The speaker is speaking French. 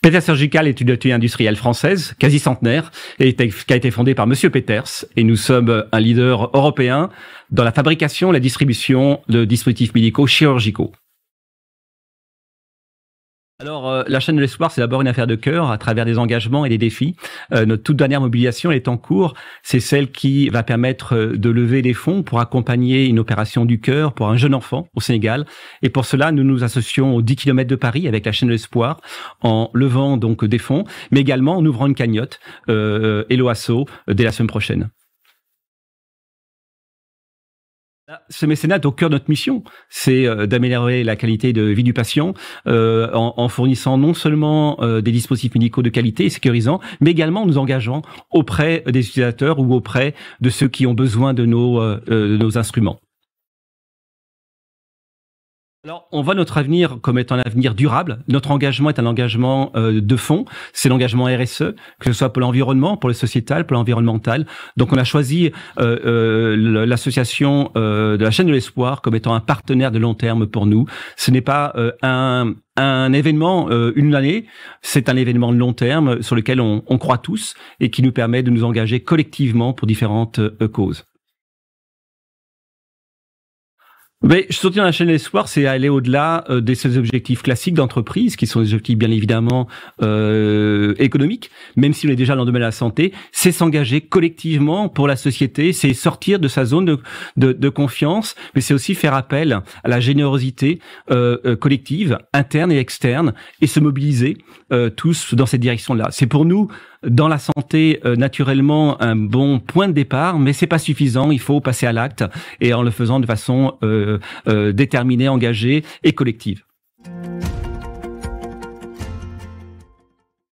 Petersurgical est une étude industrielle française, quasi centenaire, qui a été fondée par Monsieur Peters. Et nous sommes un leader européen dans la fabrication et la distribution de dispositifs médicaux chirurgicaux alors, euh, la chaîne de l'espoir, c'est d'abord une affaire de cœur à travers des engagements et des défis. Euh, notre toute dernière mobilisation est en cours. C'est celle qui va permettre euh, de lever des fonds pour accompagner une opération du cœur pour un jeune enfant au Sénégal. Et pour cela, nous nous associons aux 10 km de Paris avec la chaîne de l'espoir en levant donc des fonds, mais également en ouvrant une cagnotte et l'OASO dès la semaine prochaine. Ce mécénat est au cœur de notre mission, c'est euh, d'améliorer la qualité de vie du patient euh, en, fournissant non seulement euh, des dispositifs médicaux de qualité et sécurisants, mais également en nous engageant auprès des utilisateurs ou auprès de ceux qui ont besoin de nos instruments. Alors, on voit notre avenir comme étant un avenir durable. Notre engagement est un engagement euh, de fond. C'est l'engagement RSE, que ce soit pour l'environnement, pour le sociétal, pour l'environnemental. Donc, on a choisi euh, euh, l'association de la chaîne de l'espoir comme étant un partenaire de long terme pour nous. Ce n'est pas un, un événement, une année, c'est un événement de long terme sur lequel on, croit tous et qui nous permet de nous engager collectivement pour différentes causes mais je soutiens la chaîne d'espoir, c'est aller au-delà euh, des ces objectifs classiques d'entreprise, qui sont des objectifs bien évidemment euh, économiques, même si on est déjà dans le domaine de la santé, c'est s'engager collectivement pour la société, c'est sortir de sa zone de, confiance, mais c'est aussi faire appel à la générosité euh, collective, interne et externe, et se mobiliser tous dans cette direction-là. C'est pour nous dans la santé euh, naturellement un bon point de départ, mais c'est pas suffisant. Il faut passer à l'acte et en le faisant de façon euh, euh, déterminée, engagée et collective.